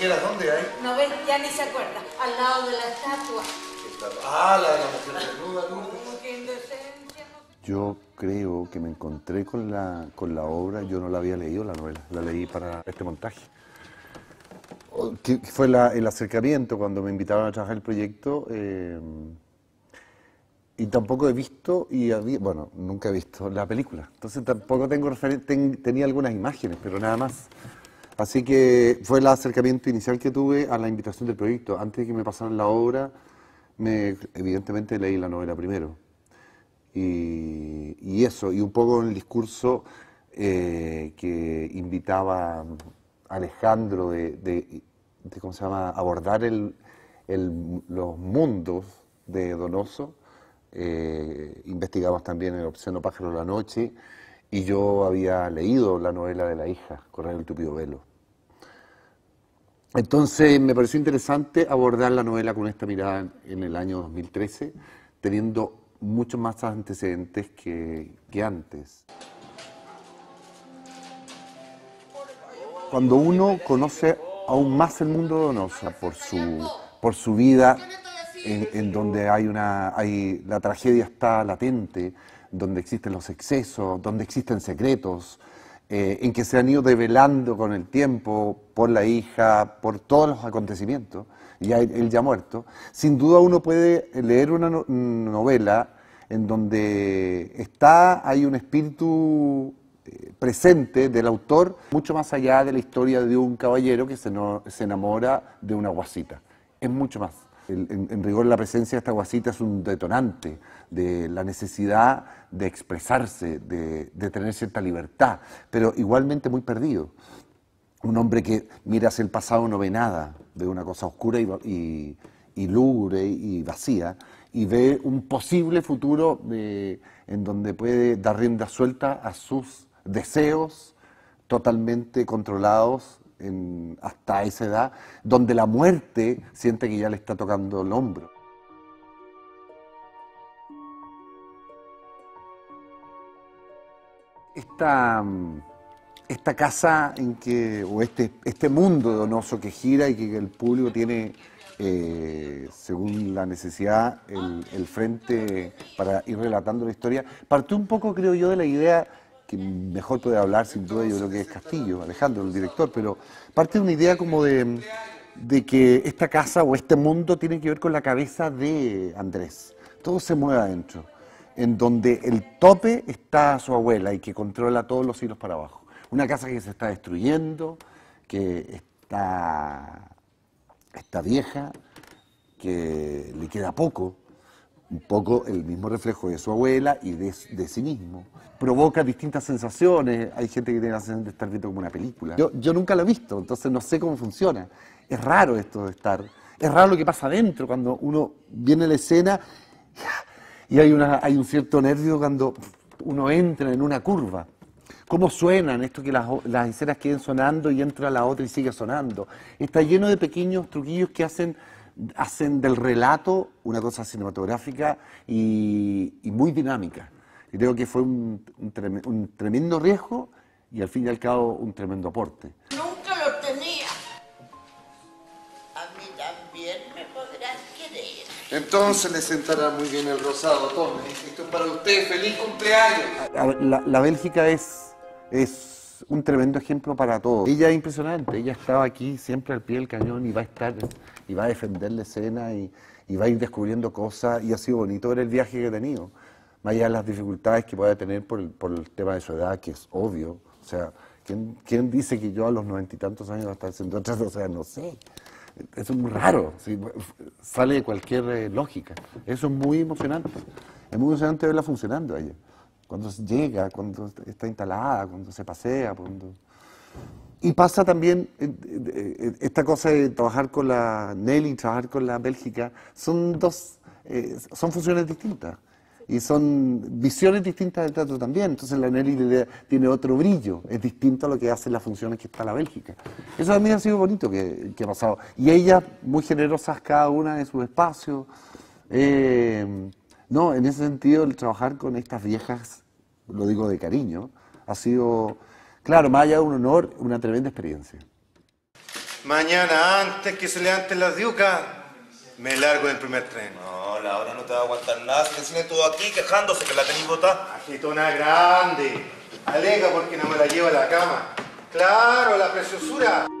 siquiera dónde hay. No ves, ya ni se acuerda. Al lado de la estatua. Ah, la de la mujer Yo creo que me encontré con la, con la obra, yo no la había leído la novela, la leí para este montaje. Oh, fue el acercamiento cuando me invitaron a trabajar el proyecto. Eh, y tampoco he visto, y bueno, nunca he visto la película. Entonces tampoco tengo referencia, tenía algunas imágenes, pero nada más. Así que fue el acercamiento inicial que tuve a la invitación del proyecto. Antes de que me pasaran la obra, me, evidentemente leí la novela primero. Y, eso, y un poco el discurso eh, que invitaba mm, Alejandro de, ¿cómo llama?, abordar los mundos de Donoso. Eh, investigamos también el obsceno pájaro de la noche y yo había leído la novela de la hija, Correr el tupido velo. Entonces me pareció interesante abordar la novela con esta mirada en el año 2013, teniendo muchos más antecedentes que, antes. Cuando uno conoce aún más el mundo de Donosa por su, por su vida, en, en donde hay una, hay, la tragedia está latente, donde existen los excesos, donde existen secretos, eh, en que se han ido develando con el tiempo por la hija, por todos los acontecimientos, y él ya muerto, sin duda uno puede leer una novela en donde está, hay un espíritu eh, presente del autor, mucho más allá de la historia de un caballero que se, se enamora de una guasita. Es mucho más en, rigor la presencia de esta guasita es un detonante de la necesidad de expresarse, de, tener cierta libertad, pero igualmente muy perdido. Un hombre que mira hacia el pasado no ve nada, ve una cosa oscura y, y, y lúgubre y vacía, y ve un posible futuro en donde puede dar rienda suelta a sus deseos totalmente controlados hasta esa edad, donde la muerte siente que ya le está tocando el hombro. Esta, esta casa en que, o este, este mundo donoso que gira y que el público tiene eh, según la necesidad, el, frente para ir relatando la historia. Partió un poco, creo yo, de la idea que mejor puede hablar sin duda yo creo que es Castillo, Alejandro, el director, pero parte de una idea como de, que esta casa o este mundo tiene que ver con la cabeza de Andrés. Todo se mueve adentro, en donde el tope está su abuela y que controla todos los hilos para abajo. Una casa que se está destruyendo, que está, está vieja, que le queda poco un poco el mismo reflejo de su abuela y de, de, sí mismo. Provoca distintas sensaciones. Hay gente que tiene la sensación de estar viendo como una película. Yo, yo nunca lo he visto, entonces no sé cómo funciona. Es raro esto de estar. Es raro lo que pasa adentro cuando uno viene a la escena y hay, una, hay un cierto nervio cuando uno entra en una curva. ¿Cómo suenan esto que las, las escenas queden sonando y entra la otra y sigue sonando? Está lleno de pequeños truquillos que hacen hacen del relato una cosa cinematográfica y, muy dinámica. Y creo que fue un, tremendo riesgo y al fin y al cabo un tremendo aporte. Nunca lo tenía. A mí también me podrás querer. Entonces le sentará muy bien el rosado, Tome. Esto es para usted. ¡Feliz cumpleaños! La, la Bélgica es, es un tremendo ejemplo para todos. Ella es impresionante, ella estaba aquí siempre al pie del cañón y va a estar, y va a defender la escena y, va a ir descubriendo cosas y ha sido bonito ver el viaje que ha tenido, más allá de las dificultades que pueda tener por el, tema de su edad, que es obvio, o sea, ¿quién, dice que yo a los noventa y tantos años va a estar haciendo otras? O sea, no sé, es muy raro, sale de cualquier eh, lógica, eso es muy emocionante, es muy emocionante verla funcionando ayer cuando llega, cuando está instalada, cuando se pasea, cuando... Y pasa también eh, eh, eh, esta cosa de trabajar con la Nelly, trabajar con la Bélgica, son dos, son funciones distintas y son visiones distintas del teatro también. Entonces la Nelly tiene otro brillo, es distinto a lo que hacen las funciones que está la Bélgica. Eso también ha sido bonito que, ha pasado. Y ellas muy generosas cada una en su espacio... Eh, no, en ese sentido, el trabajar con estas viejas, lo digo de cariño, ha sido, claro, me allá de un honor, una tremenda experiencia. Mañana, antes que se levanten las diucas, me largo del primer tren. No, la hora no te va a aguantar nada. el cine todo aquí quejándose que la tenéis botada. Agitona grande. Alega porque no me la lleva a la cama. Claro, la preciosura.